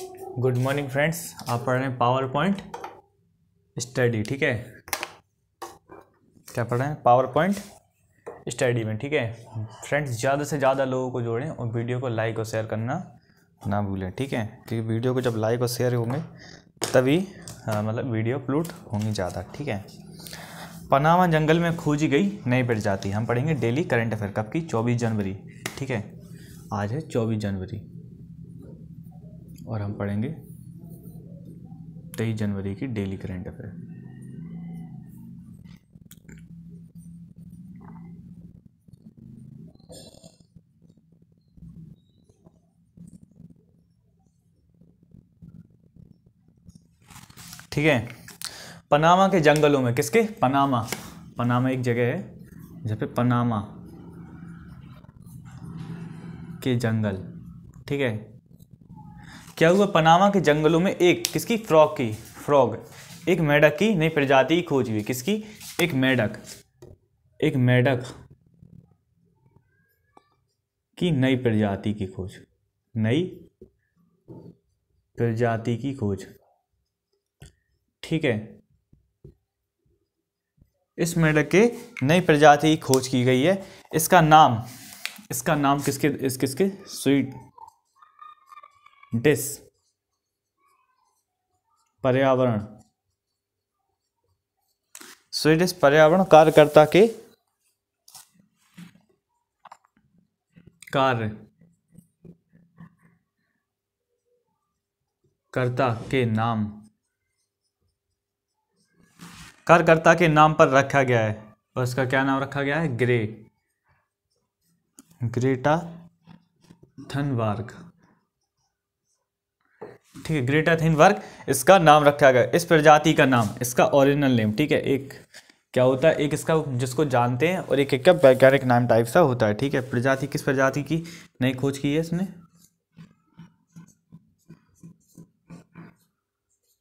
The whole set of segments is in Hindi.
गुड मॉर्निंग फ्रेंड्स आप पढ़ रहे हैं पावर पॉइंट स्टडी ठीक है क्या पढ़ रहे हैं पावर पॉइंट स्टडी में ठीक है फ्रेंड्स ज़्यादा से ज़्यादा लोगों को जोड़ें और वीडियो को लाइक और शेयर करना ना भूलें ठीक है क्योंकि वीडियो को जब लाइक और शेयर होंगे तभी मतलब वीडियो अपलोड होंगी ज़्यादा ठीक है पनामा जंगल में खोजी गई नई प्रजाति हम पढ़ेंगे डेली करंट अफेयर कब की चौबीस जनवरी ठीक है आज है चौबीस जनवरी और हम पढ़ेंगे तेईस जनवरी की डेली करेंट अफेयर ठीक है पनामा के जंगलों में किसके पनामा पनामा एक जगह है जहाँ पे पनामा के जंगल ठीक है क्या हुआ पनामा के जंगलों में एक किसकी फ्रॉग की फ्रॉग एक मेढक की नई प्रजाति की खोज हुई किसकी एक मेढक एक मेढक की नई प्रजाति की खोज नई प्रजाति की खोज ठीक है इस मेढक के नई प्रजाति की खोज की गई है इसका नाम इसका नाम किसके इस किसके स्वीट डिस पर्यावरण स्वीडिश पर्यावरण कार्यकर्ता के कार्य कर्ता के नाम कार्यकर्ता के नाम पर रखा गया है और इसका क्या नाम रखा गया है ग्रे ग्रेटा थनबार्ग ठीक है ग्रेटर थिन वर्ग इसका नाम रखा गया इस प्रजाति का नाम इसका ओरिजिनल नेम ठीक है एक क्या होता है एक इसका जिसको जानते हैं और एक एक का वैज्ञानिक नाम टाइप सा होता है ठीक है प्रजाति किस प्रजाति की नई खोज की है इसने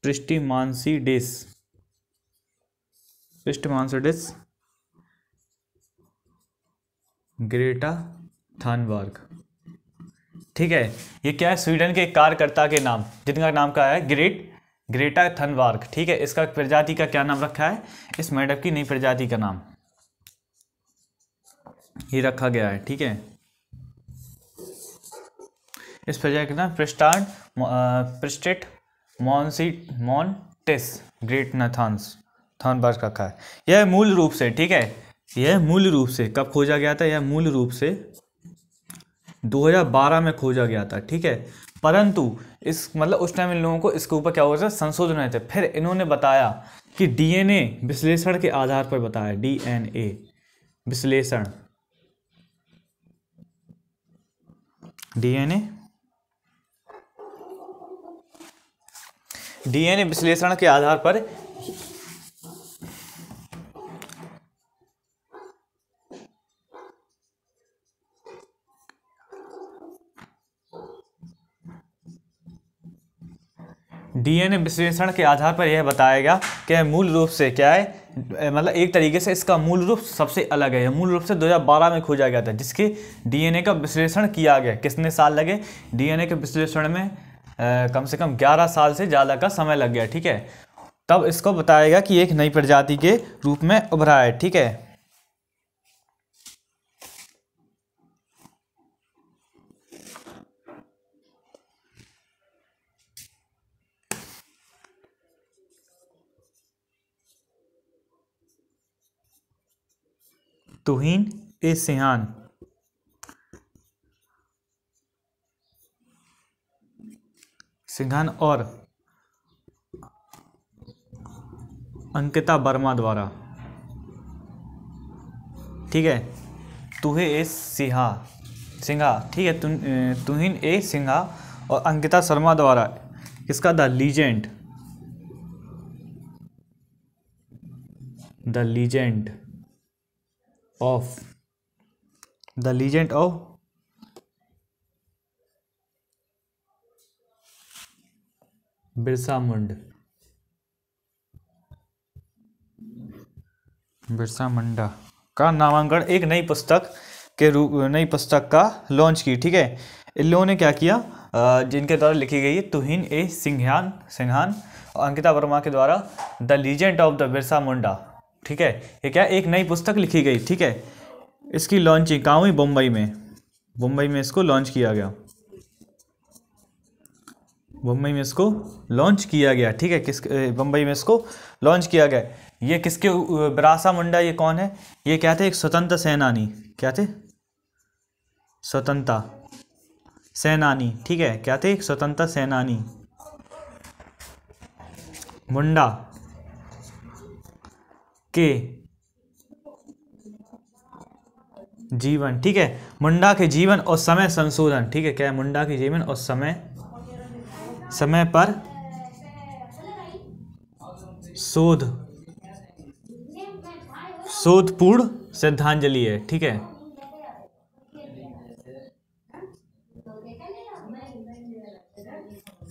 ट्रिस्टिमानसी डिस ग्रेटा थानवर्ग ठीक है ये क्या है स्वीडन के कार्यकर्ता के नाम जिनका नाम क्या है ग्रेट ग्रेटा थनवार्क ठीक है इसका प्रजाति का क्या नाम रखा है इस मेडप की नई प्रजाति का नाम ये रखा गया है ठीक है इस प्रजाति का नाम प्रिस्टार्ड प्रिस्टेट मॉनसी मॉन्टेस ग्रेट नथानस थॉर्नबर्ग रखा है यह मूल रूप से ठीक है यह मूल रूप से कब खोजा गया था यह मूल रूप से 2012 में खोजा गया था ठीक है परंतु इस मतलब उस टाइम इन लोगों को इसके ऊपर क्या हो रहा था संशोधन आए थे फिर इन्होंने बताया कि डीएनए विश्लेषण के आधार पर बताया डीएनए विश्लेषण डीएनए डीएनए विश्लेषण के आधार पर डीएनए विश्लेषण के आधार पर यह बताया गया कि मूल रूप से क्या है मतलब एक तरीके से इसका मूल रूप सबसे अलग है मूल रूप से 2012 में खोजा गया था जिसके डीएनए का विश्लेषण किया गया कितने साल लगे डीएनए के विश्लेषण में आ, कम से कम 11 साल से ज़्यादा का समय लग गया ठीक है तब इसको बताया गया कि एक नई प्रजाति के रूप में उभरा है ठीक है तुहिन ए सिहान सिंघान और अंकिता वर्मा द्वारा ठीक है तुहे ए सिहा सिंघा ठीक है तुहिन ए सिंघा और अंकिता शर्मा द्वारा इसका the legend the legend of the legend of Birsa Munda Birsa मुंडा का नामांकन एक नई पुस्तक के रूप नई पुस्तक का लॉन्च की ठीक है इन लोगों ने क्या किया जिनके द्वारा लिखी गई है तुहिन ए सिंघान सिंघान अंकिता वर्मा के द्वारा the legend of the Birsa Munda ठीक है ये क्या एक नई पुस्तक लिखी गई ठीक है इसकी लॉन्चिंग कहाँ हुई बम्बई में बम्बई में इसको लॉन्च किया गया बम्बई में इसको लॉन्च किया गया ठीक है किस बम्बई में इसको लॉन्च किया गया ये किसके बरासा मुंडा ये कौन है ये क्या थे एक स्वतंत्र सेनानी क्या थे स्वतंत्रता सेनानी ठीक है क्या थे एक स्वतंत्रता सेनानी मुंडा के जीवन ठीक है मुंडा के जीवन और समय संशोधन ठीक है क्या है मुंडा के जीवन और समय समय पर शोध शोधपूर्ण श्रद्धांजलि है ठीक है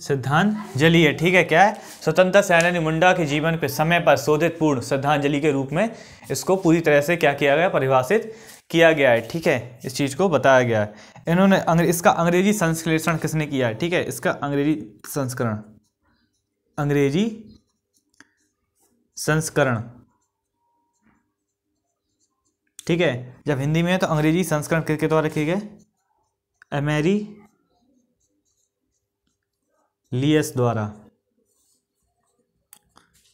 श्रद्धांजलि है ठीक है क्या है स्वतंत्रता सेनानी मुंडा के जीवन पर समय पर शोधित पूर्ण श्रद्धांजलि के रूप में इसको पूरी तरह से क्या किया गया परिभाषित किया गया है ठीक है इस चीज़ को बताया गया है इन्होंने अंग्रे, इसका अंग्रेजी संश्लेषण किसने किया है ठीक है इसका अंग्रेजी संस्करण अंग्रेजी संस्करण ठीक है जब हिंदी में है तो अंग्रेजी संस्करण किसके द्वारा किए गए अमेरी लियस द्वारा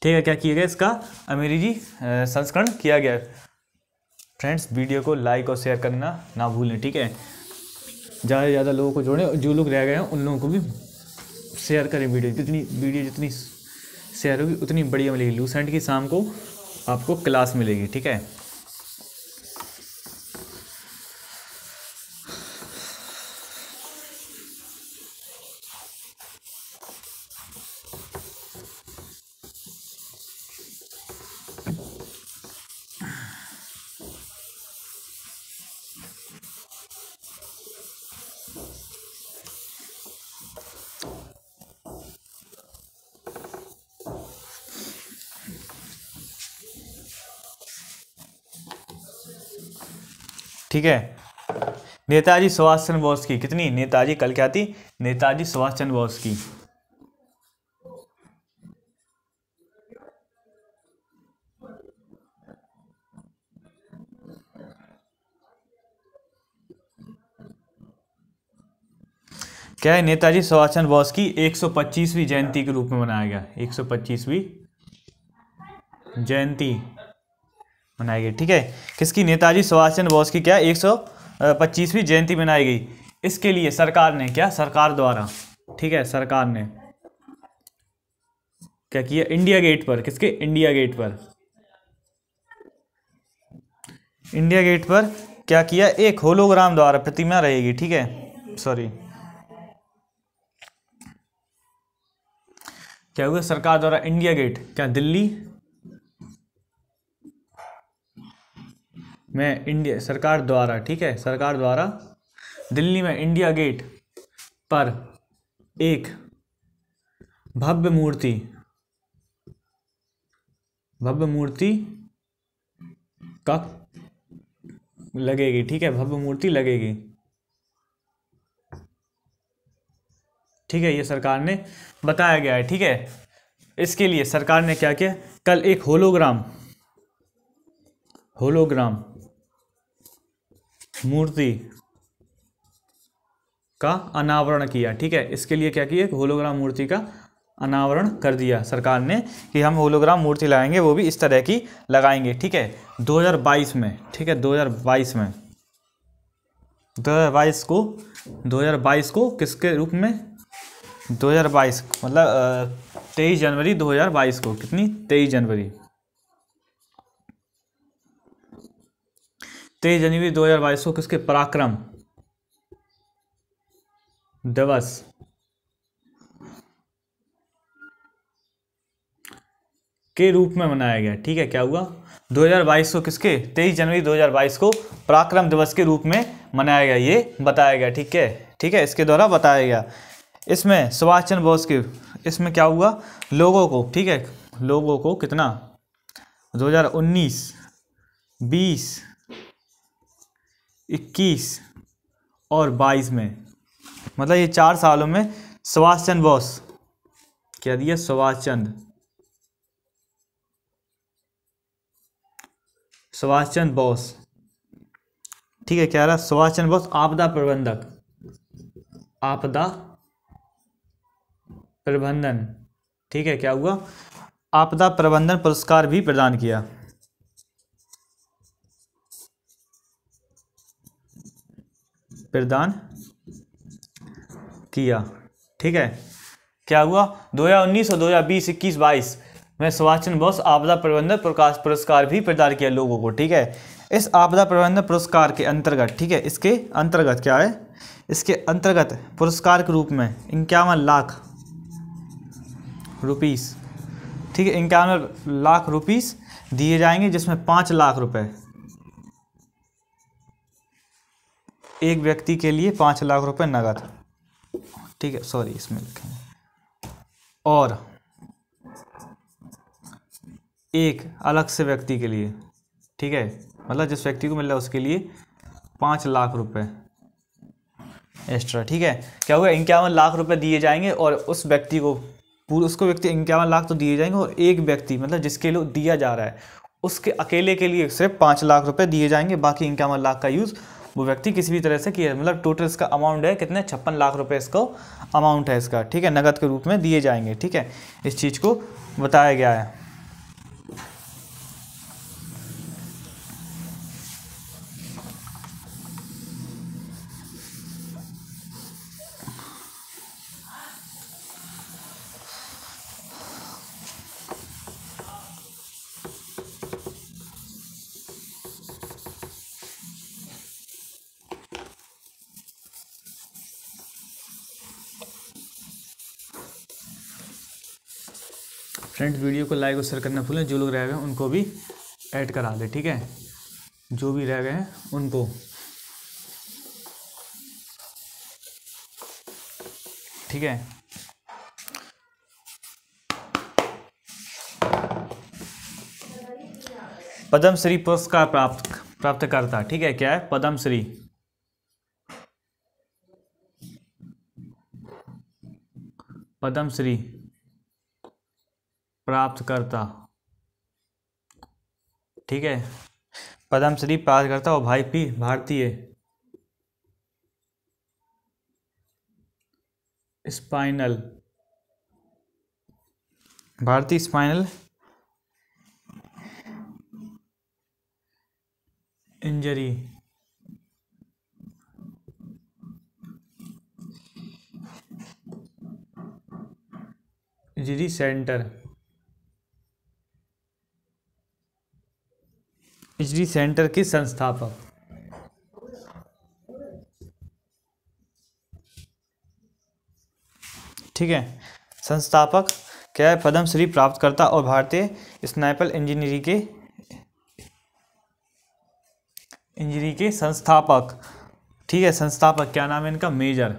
ठीक है क्या किया गया इसका अमेरिकी संस्करण किया गया फ्रेंड्स वीडियो को लाइक और शेयर करना ना भूलें ठीक है ज़्यादा से ज़्यादा लोगों को जोड़ें जो लोग रह गए हैं उन लोगों को भी शेयर करें वीडियो जितनी वीडियो जितनी शेयर होगी उतनी बढ़िया मिलेगी लूसेंट की शाम को आपको क्लास मिलेगी ठीक है ठीक है नेताजी सुभाष चंद्र बोस की कितनी नेताजी कल क्या थी नेताजी सुभाष चंद्र बोस की क्या है नेताजी सुभाष चंद्र बोस की 125वीं जयंती के रूप में मनाया गया 125वीं जयंती मनाई गई ठीक है किसकी नेताजी सुभाष चंद्र बोस की क्या एक सौ पच्चीसवीं जयंती मनाई गई इसके लिए सरकार ने क्या सरकार द्वारा ठीक है सरकार ने क्या किया इंडिया गेट पर किसके इंडिया गेट पर इंडिया गेट पर क्या किया एक होलोग्राम द्वारा प्रतिमा रहेगी ठीक है सॉरी क्या हुआ सरकार द्वारा इंडिया गेट क्या दिल्ली में इंडिया सरकार द्वारा ठीक है सरकार द्वारा दिल्ली में इंडिया गेट पर एक भव्य मूर्ति भव्य मूर्ति का लगेगी ठीक है भव्य मूर्ति लगेगी ठीक है ये सरकार ने बताया गया है ठीक है इसके लिए सरकार ने क्या किया कल एक होलोग्राम होलोग्राम मूर्ति का अनावरण किया ठीक है इसके लिए क्या किया होलोग्राम मूर्ति का अनावरण कर दिया सरकार ने कि हम होलोग्राम मूर्ति लगाएंगे वो भी इस तरह की लगाएंगे ठीक है 2022 में ठीक है 2022 में 2022 को 2022 को किसके रूप में 2022 मतलब तेईस जनवरी 2022 को कितनी तेईस जनवरी तेईस जनवरी दो हज़ार बाईस को किसके पराक्रम दिवस के रूप में मनाया गया ठीक है क्या हुआ 2022 को किसके 23 जनवरी 2022 को पराक्रम दिवस के रूप में मनाया गया ये बताया गया ठीक है ठीक है इसके द्वारा बताया गया इसमें सुभाष चंद्र बोस के इसमें क्या हुआ लोगों को ठीक है लोगों को कितना 2019 20 इक्कीस और बाईस में मतलब ये चार सालों में सुभाष चंद्र बोस क्या दिया सुभाष चंद्र सुभाष चंद्र बोस ठीक है क्या रहा सुभाष चंद्र बोस आपदा प्रबंधक आपदा प्रबंधन ठीक है क्या हुआ आपदा प्रबंधन पुरस्कार भी प्रदान किया प्रदान किया ठीक है क्या हुआ दो हज़ार उन्नीस और दो हज़ार बीस इक्कीस बाईस में सुभाष चंद्र बोस आपदा प्रबंधन प्रकाश पुरस्कार भी प्रदान किया लोगों को ठीक है इस आपदा प्रबंधन पुरस्कार के अंतर्गत ठीक है इसके अंतर्गत क्या है इसके अंतर्गत पुरस्कार के रूप में इक्यावन लाख रुपीस ठीक है इक्यावन लाख रुपीस दिए जाएंगे जिसमें पाँच लाख रुपए एक व्यक्ति के लिए पाँच लाख रुपए नगद ठीक है सॉरी इसमें लिखेंगे और एक अलग से व्यक्ति के लिए ठीक है मतलब जिस व्यक्ति को मिल रहा है उसके लिए पाँच लाख रुपए एक्स्ट्रा ठीक है क्या होगा इक्यावन लाख रुपए दिए जाएंगे और उस व्यक्ति को पूरे उसको व्यक्ति इक्यावन लाख तो दिए जाएंगे और एक व्यक्ति मतलब जिसके लिए दिया जा रहा है उसके अकेले के लिए सिर्फ पाँच लाख रुपए दिए जाएंगे बाकी इक्यावन लाख का यूज़ वो व्यक्ति किसी भी तरह से किया मतलब टोटल इसका अमाउंट है कितने छप्पन लाख रुपए इसको अमाउंट है इसका ठीक है नगद के रूप में दिए जाएंगे ठीक है इस चीज़ को बताया गया है फ्रेंड्स वीडियो को लाइक और शेयर करना भूलें जो लोग रह गए उनको भी ऐड करा दें ठीक है जो भी रह गए हैं उनको ठीक है पद्मश्री पुरस्कार प्राप्त प्राप्त करता ठीक है क्या है पद्मश्री श्री श्री प्राप्तकर्ता ठीक है पद्मश्री करता और भाई पी भारतीय स्पाइनल भारतीय स्पाइनल इंजरी इंजरी सेंटर पिछड़ी सेंटर के संस्थापक ठीक है संस्थापक क्या है पद्मश्री प्राप्तकर्ता और भारतीय स्नाइपल इंजीनियरिंग के इंजीनियरिंग के संस्थापक ठीक है संस्थापक क्या नाम है इनका मेजर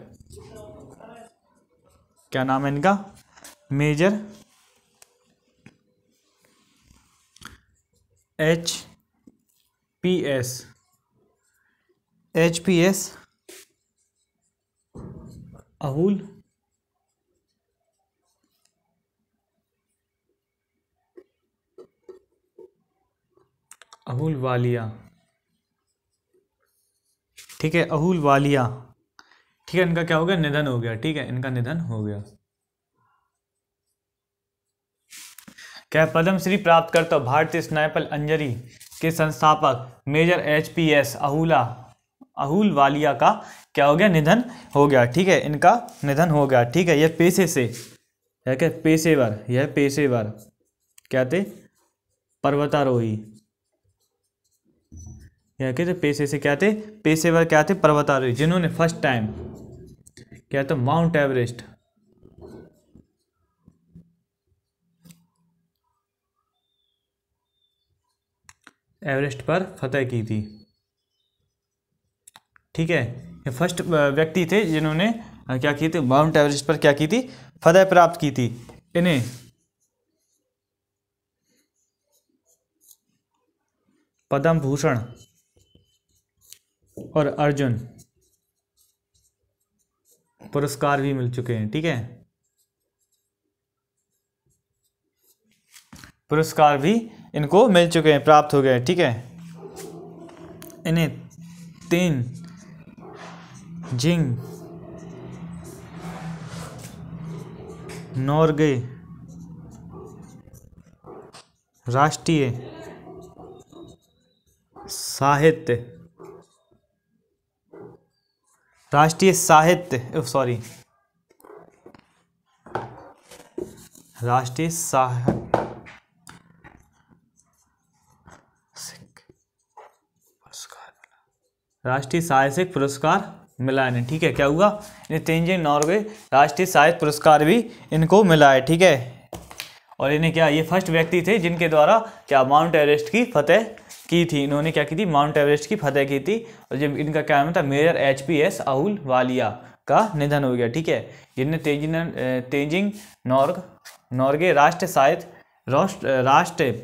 क्या नाम है इनका major H P S H P S Ahlu Ahluwalia ठीक है अहूल वालिया ठीक है इनका क्या हो गया निधन हो गया ठीक है इनका निधन हो गया क्या पद्मश्री प्राप्त करता भारतीय स्नाइपल अंजरी के संस्थापक major H P S Ahlu Ahluwalia का क्या हो गया निधन हो गया ठीक है इनका निधन हो गया ठीक है यह पेशे से है क्या पेशेवर यह पेशेवर क्या थे पर्वतारोही यह कहते पेशे से क्या थे पेशेवर क्या थे पर्वतारोही जिन्होंने फर्स्ट टाइम क्या था माउंट एवरेस्ट एवरेस्ट पर फतेह की थी ठीक है ये फर्स्ट व्यक्ति थे जिन्होंने क्या की थी माउंट एवरेस्ट पर क्या की थी फतह प्राप्त की थी इन्हें पद्म भूषण और अर्जुन पुरस्कार भी मिल चुके हैं ठीक है पुरस्कार भी इनको मिल चुके हैं प्राप्त हो गए ठीक है इन्हें तीन जिंग नॉर्गे राष्ट्रीय साहित्य राष्ट्रीय साहित्य सॉरी राष्ट्रीय साहित्य राष्ट्रीय साहसिक पुरस्कार मिला इन्हें ठीक है क्या हुआ इन्हें तेंजिंग नॉर्वे राष्ट्रीय साहित्य पुरस्कार भी इनको मिला है ठीक है और इन्हें क्या ये फर्स्ट व्यक्ति थे जिनके द्वारा क्या माउंट एवरेस्ट की फतेह की थी इन्होंने क्या की थी माउंट एवरेस्ट की फतेह की थी और जब इनका क्या नाम था major H P S Ahluwalia का निधन हो गया ठीक है जिन्हें तेजिंग तेजिंग नॉर्ग नॉर्गे राष्ट्र साहित्य राष्ट्र राष्ट्र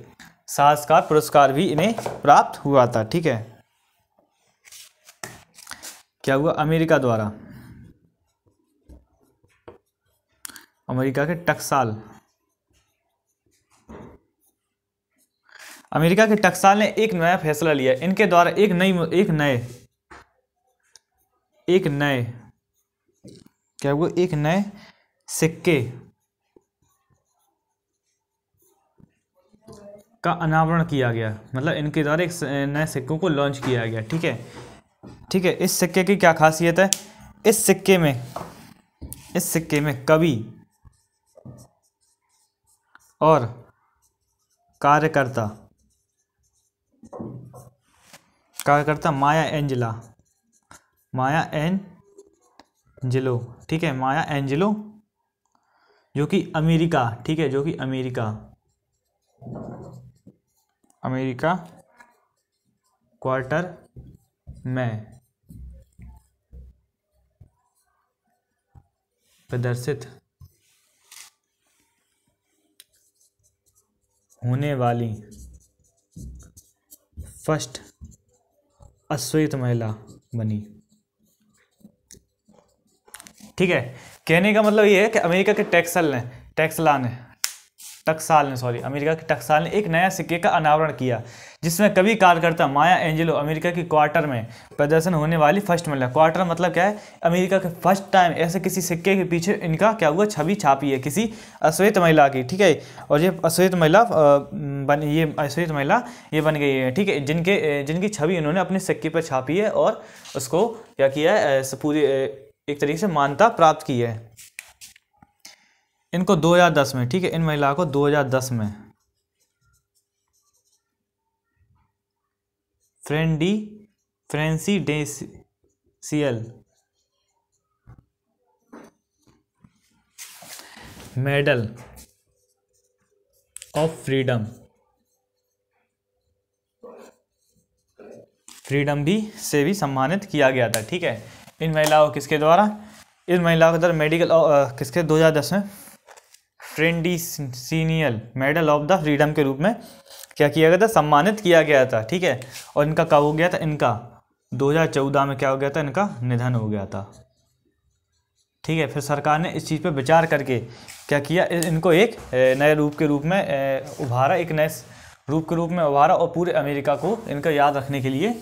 साहसकार पुरस्कार भी इन्हें प्राप्त हुआ था ठीक है क्या हुआ अमेरिका द्वारा अमेरिका के टक्साल अमेरिका के टक्साल ने एक नया फैसला लिया इनके द्वारा एक नई एक नए एक नए क्या हुआ एक नए सिक्के का अनावरण किया गया मतलब इनके द्वारा एक नए सिक्कों को लॉन्च किया गया ठीक है ठीक है इस सिक्के की क्या खासियत है इस सिक्के में इस सिक्के में कवि और कार्यकर्ता कार्यकर्ता माया एंजिला माया एन जिलो ठीक है माया एंजिलो जो कि अमेरिका ठीक है जो कि अमेरिका अमेरिका क्वार्टर में प्रदर्शित होने वाली फर्स्ट अश्वेत महिला बनी ठीक है कहने का मतलब यह है कि अमेरिका के टैक्स ने टैक्सला ने टक्साल ने सॉरी अमेरिका के टक्साल ने एक नया सिक्के का अनावरण किया जिसमें कभी कार्यकर्ता माया एंजेलो अमेरिका की क्वार्टर में प्रदर्शन होने वाली फर्स्ट महिला क्वार्टर मतलब क्या है अमेरिका के फर्स्ट टाइम ऐसे किसी सिक्के के पीछे इनका क्या हुआ छवि छापी है किसी अश्वेत महिला की ठीक है और ये अश्वेत महिला बन ये अश्वेत महिला ये बन गई है ठीक है जिनके जिनकी छवि इन्होंने अपने सिक्के पर छापी है और उसको क्या किया है पूरी एक तरीके से मान्यता प्राप्त की है इनको 2010 में ठीक है इन महिला को 2010 में फ्रेंडी presidential medal of freedom freedom भी से भी सम्मानित किया गया था ठीक है इन महिलाओं किसके द्वारा इन महिलाओं के द्वारा मेडिकल किसके 2010 में ट्रेंडी सीनियर मेडल ऑफ द फ्रीडम के रूप में क्या किया गया था सम्मानित किया गया था ठीक है और इनका कब हो गया था इनका 2014 में क्या हो गया था इनका निधन हो गया था ठीक है फिर सरकार ने इस चीज़ पर विचार करके क्या किया इनको एक नए रूप के रूप में उभारा एक नए रूप के रूप में उभारा और पूरे अमेरिका को इनका याद रखने के लिए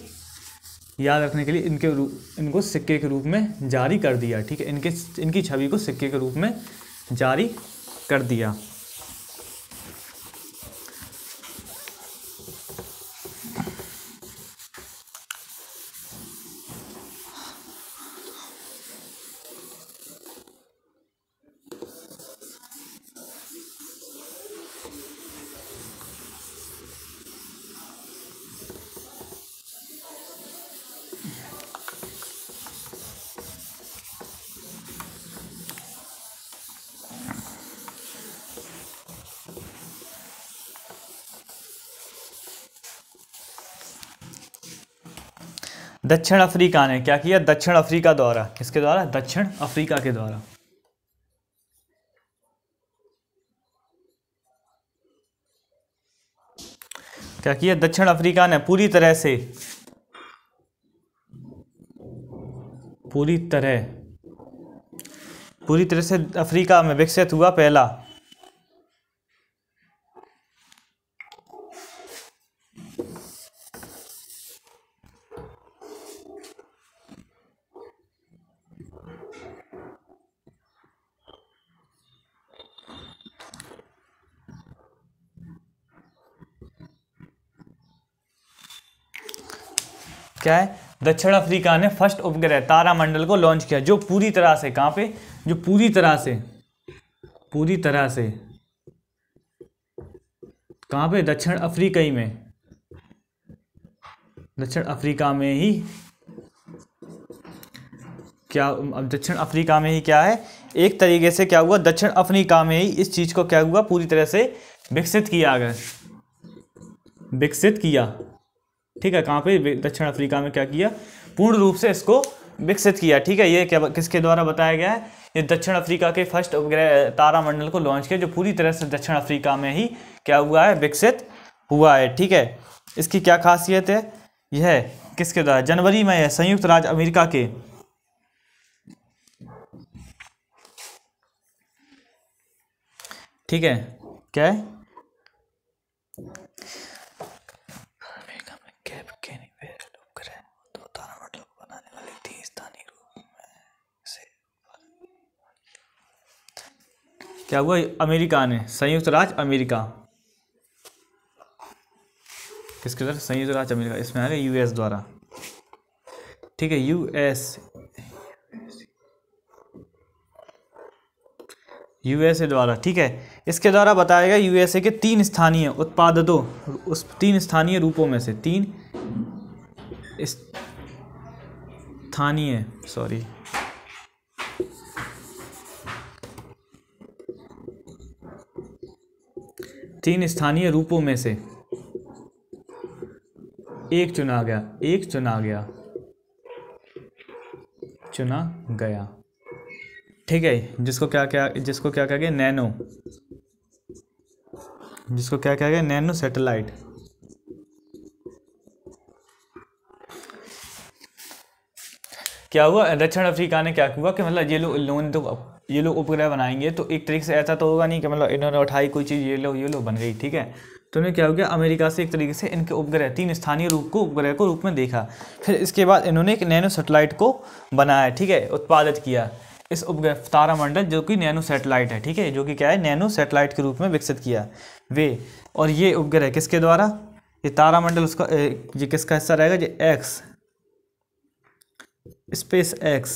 याद रखने के लिए इनके रूप इनको सिक्के के रूप में जारी कर दिया ठीक है इनके इनकी छवि को सिक्के के रूप में जारी कर दिया दक्षिण अफ्रीका ने क्या किया दक्षिण अफ्रीका द्वारा किसके द्वारा दक्षिण अफ्रीका के द्वारा क्या किया दक्षिण अफ्रीका ने पूरी तरह से पूरी तरह पूरी तरह से अफ्रीका में विकसित हुआ पहला क्या है दक्षिण अफ्रीका ने फर्स्ट उपग्रह तारामंडल को लॉन्च किया जो पूरी तरह से कहाँ पे जो पूरी तरह से पूरी तरह से कहाँ पे दक्षिण अफ्रीका ही में दक्षिण अफ्रीका में ही क्या अब दक्षिण अफ्रीका में ही क्या है एक तरीके से क्या हुआ दक्षिण अफ्रीका में ही इस चीज़ को क्या हुआ पूरी तरह से विकसित किया गया विकसित किया ठीक है कहाँ पे दक्षिण अफ्रीका में क्या किया पूर्ण रूप से इसको विकसित किया ठीक है ये क्या किसके द्वारा बताया गया है ये दक्षिण अफ्रीका के फर्स्ट उपग्रह तारामंडल को लॉन्च किया जो पूरी तरह से दक्षिण अफ्रीका में ही क्या हुआ है विकसित हुआ है ठीक है इसकी क्या खासियत है यह किसके द्वारा जनवरी में संयुक्त राज्य अमेरिका के ठीक है क्या है क्या हुआ अमेरिका ने संयुक्त राज्य अमेरिका किसके द्वारा संयुक्त राज्य अमेरिका इसमें आ गया यूएस द्वारा ठीक है यूएस यूएसए द्वारा ठीक है इसके द्वारा बताया गया यूएसए के तीन स्थानीय उत्पादों उस तीन स्थानीय रूपों में से तीन स्थानीय सॉरी तीन स्थानीय रूपों में से एक चुना गया एक चुना गया चुना गया ठीक है जिसको क्या क्या जिसको क्या कह गया नैनो जिसको क्या कह गया नैनो सैटेलाइट क्या हुआ दक्षिण अफ्रीका ने क्या हुआ कि मतलब ये लोग लोन तो ये लोग उपग्रह बनाएंगे तो एक तरीके से ऐसा तो होगा नहीं कि मतलब इन्होंने उठाई कोई चीज़ ये लो ये लो बन गई ठीक है तो उन्हें क्या हो गया अमेरिका से एक तरीके से इनके उपग्रह तीन स्थानीय रूप को उपग्रह को रूप में देखा फिर इसके बाद इन्होंने एक नैनो सेटेलाइट को बनाया ठीक है उत्पादित किया इस उपग्रह तारामंडल जो कि नैनो सेटेलाइट है ठीक है जो कि क्या है नैनो सेटेलाइट के रूप में विकसित किया वे और ये उपग्रह किसके द्वारा ये तारामंडल उसका ये किसका हिस्सा रहेगा ये X SpaceX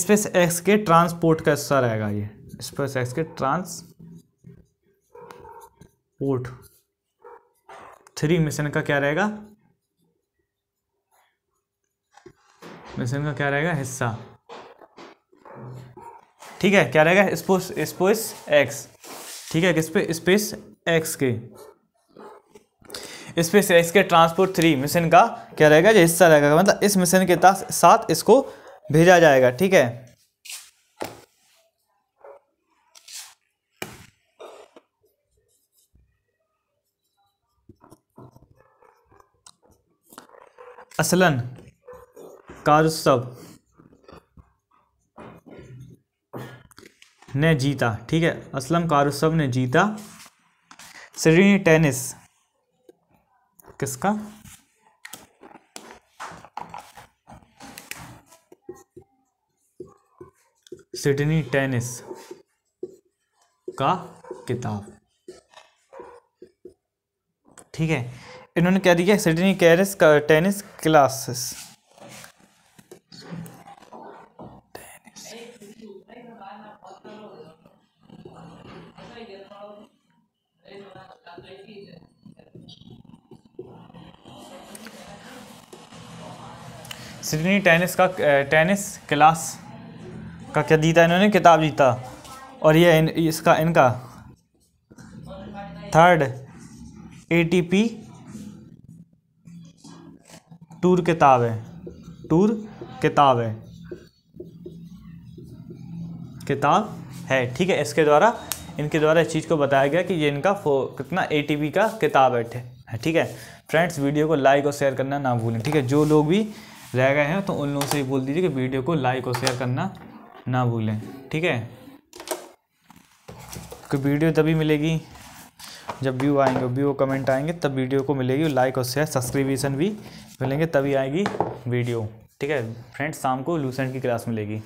SpaceX के ट्रांसपोर्ट का हिस्सा रहेगा ये स्पेस एक्स के ट्रांसपोर्ट थ्री मिशन का क्या रहेगा मिशन का क्या रहेगा हिस्सा ठीक है क्या रहेगा स्पोस स्पोस एक्स ठीक है किस पे स्पेस एक्स के स्पेस एक्स के ट्रांसपोर्ट थ्री मिशन का क्या रहेगा जो हिस्सा रहेगा मतलब इस मिशन के साथ इसको भेजा जाएगा ठीक है असलन कार ने जीता ठीक है असलम कार ने जीता श्रेणी टेनिस किसका सिडनी टेनिस का किताब ठीक है इन्होंने क्या दिया सिडनी कैरिस का टेनिस क्लासेस रोशनी टेनिस का टेनिस क्लास का क्या जीता इन्होंने किताब जीता और ये इन, इसका इनका थर्ड एटीपी टूर किताब है टूर किताब है किताब है ठीक है इसके द्वारा इनके द्वारा इस चीज़ को बताया गया कि ये इनका फो कितना ए का किताब है ठीक है फ्रेंड्स वीडियो को लाइक और शेयर करना ना भूलें ठीक है जो लोग भी रह गए हैं तो उन लोगों से ही बोल दीजिए कि वीडियो को लाइक और शेयर करना ना भूलें ठीक है क्योंकि वीडियो तभी मिलेगी जब व्यू आएंगे व्यू कमेंट आएंगे तब वीडियो को मिलेगी लाइक और शेयर सब्सक्रिप्शन भी मिलेंगे तभी आएगी वीडियो ठीक है फ्रेंड्स शाम को लूसेंट की क्लास मिलेगी